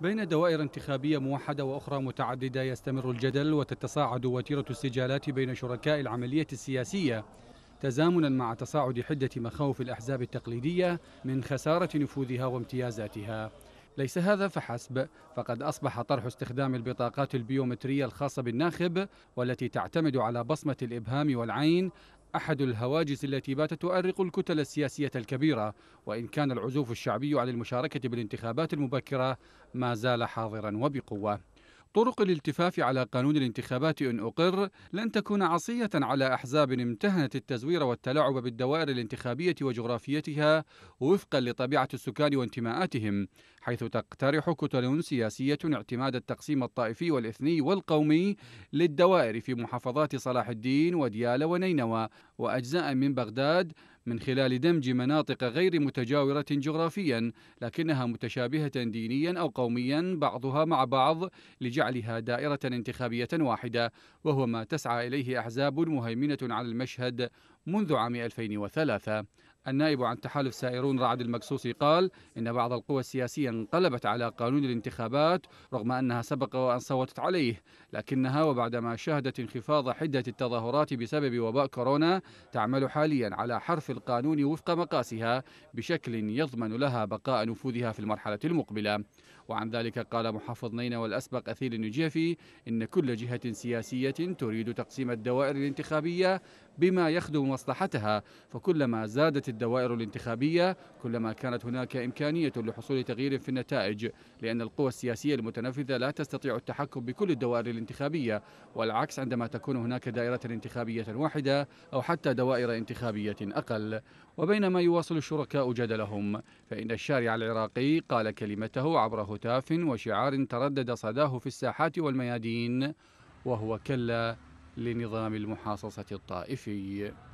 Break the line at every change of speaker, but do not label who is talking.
بين دوائر انتخابية موحدة وأخرى متعددة يستمر الجدل وتتصاعد وتيرة السجالات بين شركاء العملية السياسية تزامنا مع تصاعد حدة مخاوف الأحزاب التقليدية من خسارة نفوذها وامتيازاتها ليس هذا فحسب فقد أصبح طرح استخدام البطاقات البيومترية الخاصة بالناخب والتي تعتمد على بصمة الإبهام والعين أحد الهواجس التي باتت تؤرق الكتل السياسية الكبيرة وإن كان العزوف الشعبي على المشاركة بالانتخابات المبكرة ما زال حاضرا وبقوة طرق الالتفاف على قانون الانتخابات إن أقر لن تكون عصية على أحزاب امتهنت التزوير والتلاعب بالدوائر الانتخابية وجغرافيتها وفقا لطبيعة السكان وانتماءاتهم حيث تقترح كتل سياسية اعتماد التقسيم الطائفي والإثني والقومي للدوائر في محافظات صلاح الدين وديالى ونينوى وأجزاء من بغداد من خلال دمج مناطق غير متجاورة جغرافيا لكنها متشابهة دينيا أو قوميا بعضها مع بعض لجعلها دائرة انتخابية واحدة وهو ما تسعى إليه أحزاب مهيمنة على المشهد منذ عام 2003 النائب عن تحالف سائرون رعد المقصوصي قال إن بعض القوى السياسية انقلبت على قانون الانتخابات رغم أنها سبق وأن صوتت عليه لكنها وبعدما شهدت انخفاض حدة التظاهرات بسبب وباء كورونا تعمل حاليا على حرف القانون وفق مقاسها بشكل يضمن لها بقاء نفوذها في المرحلة المقبلة وعن ذلك قال محافظ نينوى والأسبق أثيل النجيفي إن كل جهة سياسية تريد تقسيم الدوائر الانتخابية بما يخدم ومصلحتها فكلما زادت الدوائر الانتخابية كلما كانت هناك إمكانية لحصول تغيير في النتائج لأن القوى السياسية المتنفذة لا تستطيع التحكم بكل الدوائر الانتخابية والعكس عندما تكون هناك دائرة انتخابية واحدة أو حتى دوائر انتخابية أقل وبينما يواصل الشركاء جدلهم فإن الشارع العراقي قال كلمته عبر هتاف وشعار تردد صداه في الساحات والميادين وهو كلا لنظام المحاصصة الطائفي